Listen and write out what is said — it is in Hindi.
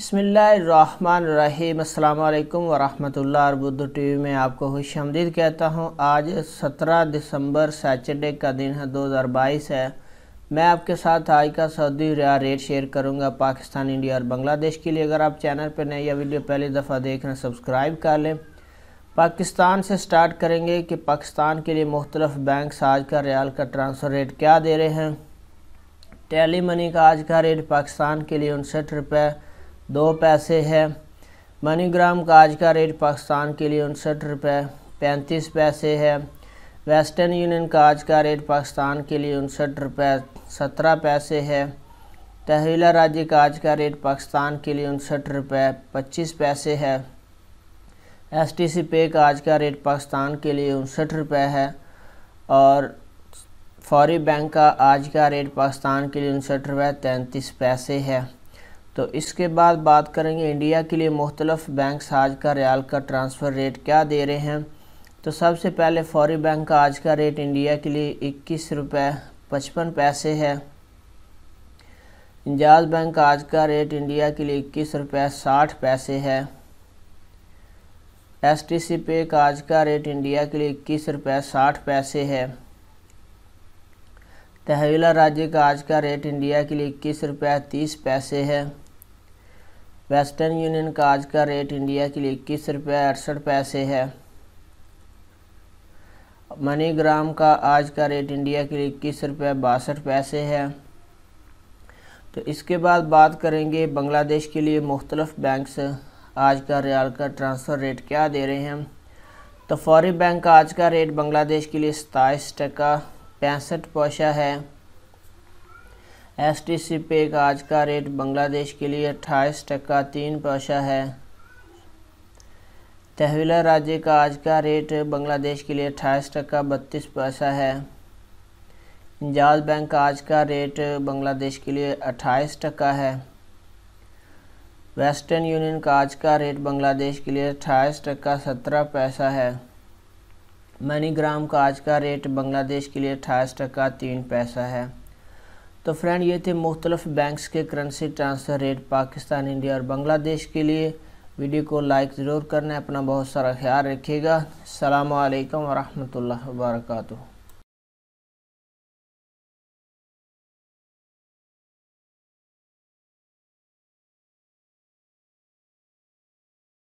बसमिल अल्लाम वरहमतुल्ला अरबुद्ध टी वी में आपको खुश आमदीद कहता हूँ आज 17 दिसंबर सैटरडे का दिन है 2022 है मैं आपके साथ आज का सऊदी रिया रेट शेयर करूँगा पाकिस्तान इंडिया और बांग्लादेश के लिए अगर आप चैनल पर नए या वीडियो पहली दफ़ा देख रहे हैं सब्सक्राइब कर लें पाकिस्तान से स्टार्ट करेंगे कि पाकिस्तान के लिए मुख्तलफ़ बैंक आज का रियाल का ट्रांसफ़र रेट क्या दे रहे हैं टेली मनी का आज का रेट पाकिस्तान के लिए उनसठ रुपये दो पैसे है मनीग्राम का आज का रेट पाकिस्तान के लिए उनसठ रुपये पैंतीस पैसे है वेस्टर्न यूनियन का आज का रेट पाकिस्तान के लिए उनसठ रुपये सत्रह पैसे है तहवीला राज्य का आज का रेट पाकिस्तान के लिए उनसठ रुपये पच्चीस पैसे है एस टी सी पे का आज का रेट पाकिस्तान के लिए उनसठ रुपये है और फौरी बैंक का आज का रेट पाकिस्तान के लिए उनसठ रुपये तैंतीस पैसे है तो इसके बाद बात करेंगे इंडिया के लिए मुख्तलफ बैंक आज का रियाल का ट्रांसफ़र रेट क्या दे रहे हैं तो सबसे पहले फौरी बैंक का आज का रेट इंडिया के लिए इक्कीस रुपये पचपन पैसे है इंजाज बैंक का आज का रेट इंडिया के लिए इक्कीस रुपये साठ पैसे है एस टी सी पे का आज का रेट इंडिया के लिए इक्कीस रुपये साठ पैसे है तहवीला राज्य का आज का रेट इंडिया के लिए इक्कीस रुपया तीस पैसे है वेस्टर्न यूनियन का आज का रेट इंडिया के लिए इक्कीस रुपया अड़सठ पैसे है मनीग्राम का आज का रेट इंडिया के लिए इक्कीस रुपये बासठ पैसे है तो इसके बाद बात करेंगे बांग्लादेश के लिए मुख्तलफ बैंक्स आज का रियाल का ट्रांसफ़र रेट क्या दे रहे हैं तो फौरी बैंक का आज का रेट बांग्लादेश के लिए सताईस टका पैंसठ पैसा है एस टी सी पे का आज का रेट बांग्लादेश के लिए अट्ठाईस टका तीन पैसा है तहवीला राज्य का आज का रेट बांग्लादेश के लिए अट्ठाईस टक्का बत्तीस पैसा है इंजाज बैंक का आज का रेट बांग्लादेश के लिए अट्ठाईस टका है वेस्टर्न यूनियन का आज का रेट बांग्लादेश के लिए अट्ठाईस टका सत्रह पैसा है मनीग्राम का आज का रेट बांग्लादेश के लिए अट्ठाईस टका तीन पैसा है तो फ्रेंड ये थे मुख्तलफ़ बैंक्स के currency transfer rate Pakistan India और बांग्लादेश के लिए वीडियो को लाइक ज़रूर करना अपना बहुत सारा ख्याल रखिएगा अल्लाम वरहमल वर्का